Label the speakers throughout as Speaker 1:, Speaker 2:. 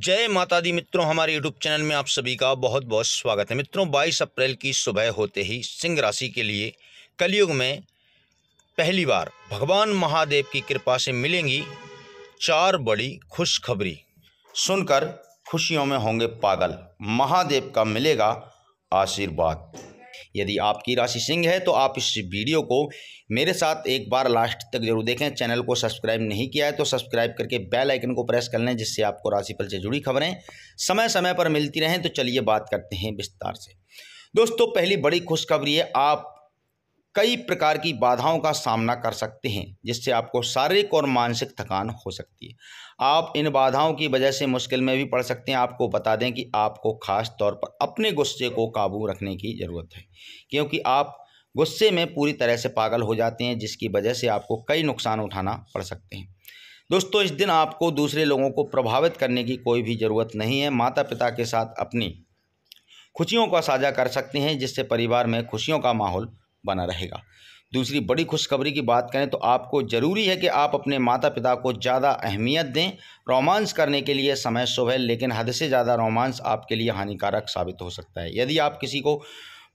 Speaker 1: जय माता दी मित्रों हमारे यूट्यूब चैनल में आप सभी का बहुत बहुत स्वागत है मित्रों 22 अप्रैल की सुबह होते ही सिंह राशि के लिए कलयुग में पहली बार भगवान महादेव की कृपा से मिलेंगी चार बड़ी खुशखबरी सुनकर खुशियों में होंगे पागल महादेव का मिलेगा आशीर्वाद यदि आपकी राशि सिंह है तो आप इस वीडियो को मेरे साथ एक बार लास्ट तक जरूर देखें चैनल को सब्सक्राइब नहीं किया है तो सब्सक्राइब करके बेल आइकन को प्रेस कर लें जिससे आपको राशिफल से जुड़ी खबरें समय समय पर मिलती रहें तो चलिए बात करते हैं विस्तार से दोस्तों पहली बड़ी खुशखबरी है आप कई प्रकार की बाधाओं का सामना कर सकते हैं जिससे आपको शारीरिक और मानसिक थकान हो सकती है आप इन बाधाओं की वजह से मुश्किल में भी पड़ सकते हैं आपको बता दें कि आपको खास तौर पर अपने गुस्से को काबू रखने की ज़रूरत है क्योंकि आप गुस्से में पूरी तरह से पागल हो जाते हैं जिसकी वजह से आपको कई नुकसान उठाना पड़ सकते हैं दोस्तों इस दिन आपको दूसरे लोगों को प्रभावित करने की कोई भी ज़रूरत नहीं है माता पिता के साथ अपनी खुशियों का साझा कर सकते हैं जिससे परिवार में खुशियों का माहौल बना रहेगा दूसरी बड़ी खुशखबरी की बात करें तो आपको ज़रूरी है कि आप अपने माता पिता को ज़्यादा अहमियत दें रोमांस करने के लिए समय शुभ है लेकिन हद से ज़्यादा रोमांस आपके लिए हानिकारक साबित हो सकता है यदि आप किसी को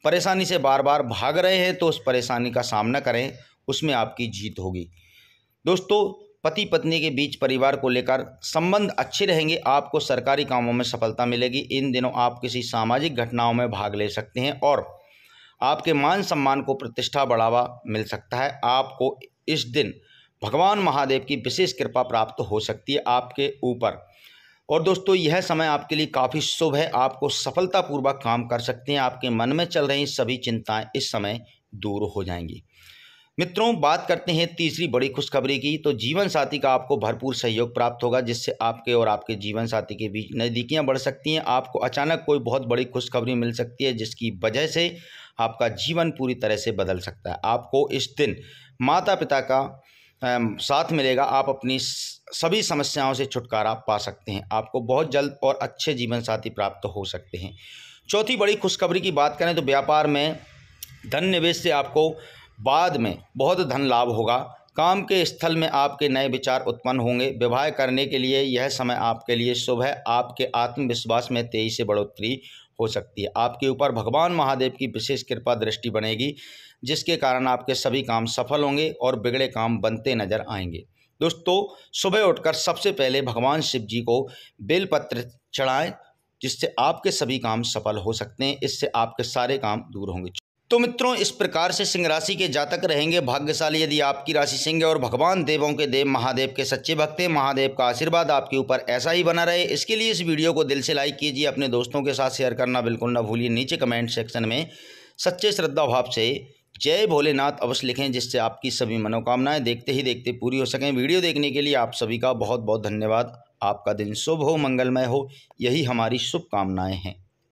Speaker 1: परेशानी से बार बार भाग रहे हैं तो उस परेशानी का सामना करें उसमें आपकी जीत होगी दोस्तों पति पत्नी के बीच परिवार को लेकर संबंध अच्छे रहेंगे आपको सरकारी कामों में सफलता मिलेगी इन दिनों आप किसी सामाजिक घटनाओं में भाग ले सकते हैं और आपके मान सम्मान को प्रतिष्ठा बढ़ावा मिल सकता है आपको इस दिन भगवान महादेव की विशेष कृपा प्राप्त हो सकती है आपके ऊपर और दोस्तों यह समय आपके लिए काफ़ी शुभ है आपको सफलतापूर्वक काम कर सकते हैं आपके मन में चल रही सभी चिंताएं इस समय दूर हो जाएंगी मित्रों बात करते हैं तीसरी बड़ी खुशखबरी की तो जीवन साथी का आपको भरपूर सहयोग प्राप्त होगा जिससे आपके और आपके जीवन साथी के बीच नज़दीकियाँ बढ़ सकती हैं आपको अचानक कोई बहुत बड़ी खुशखबरी मिल सकती है जिसकी वजह से आपका जीवन पूरी तरह से बदल सकता है आपको इस दिन माता पिता का साथ मिलेगा आप अपनी सभी समस्याओं से छुटकारा पा सकते हैं आपको बहुत जल्द और अच्छे जीवन साथी प्राप्त हो सकते हैं चौथी बड़ी खुशखबरी की बात करें तो व्यापार में धन निवेश से आपको बाद में बहुत धन लाभ होगा काम के स्थल में आपके नए विचार उत्पन्न होंगे विवाह करने के लिए यह समय आपके लिए शुभ है आपके आत्मविश्वास में तेजी से बढ़ोतरी हो सकती है आपके ऊपर भगवान महादेव की विशेष कृपा दृष्टि बनेगी जिसके कारण आपके सभी काम सफल होंगे और बिगड़े काम बनते नजर आएंगे दोस्तों सुबह उठकर सबसे पहले भगवान शिव जी को बेलपत्र चढ़ाएं जिससे आपके सभी काम सफल हो सकते हैं इससे आपके सारे काम दूर होंगे तो मित्रों इस प्रकार से सिंह राशि के जातक रहेंगे भाग्यशाली यदि आपकी राशि सिंह है और भगवान देवों के देव महादेव के सच्चे भक्त हैं महादेव का आशीर्वाद आपके ऊपर ऐसा ही बना रहे इसके लिए इस वीडियो को दिल से लाइक कीजिए अपने दोस्तों के साथ शेयर करना बिल्कुल ना भूलिए नीचे कमेंट सेक्शन में सच्चे श्रद्धा भाव से जय भोलेनाथ अवश्य लिखें जिससे आपकी सभी मनोकामनाएं देखते ही देखते पूरी हो सकें वीडियो देखने के लिए आप सभी का बहुत बहुत धन्यवाद आपका दिन शुभ हो मंगलमय हो यही हमारी शुभकामनाएँ हैं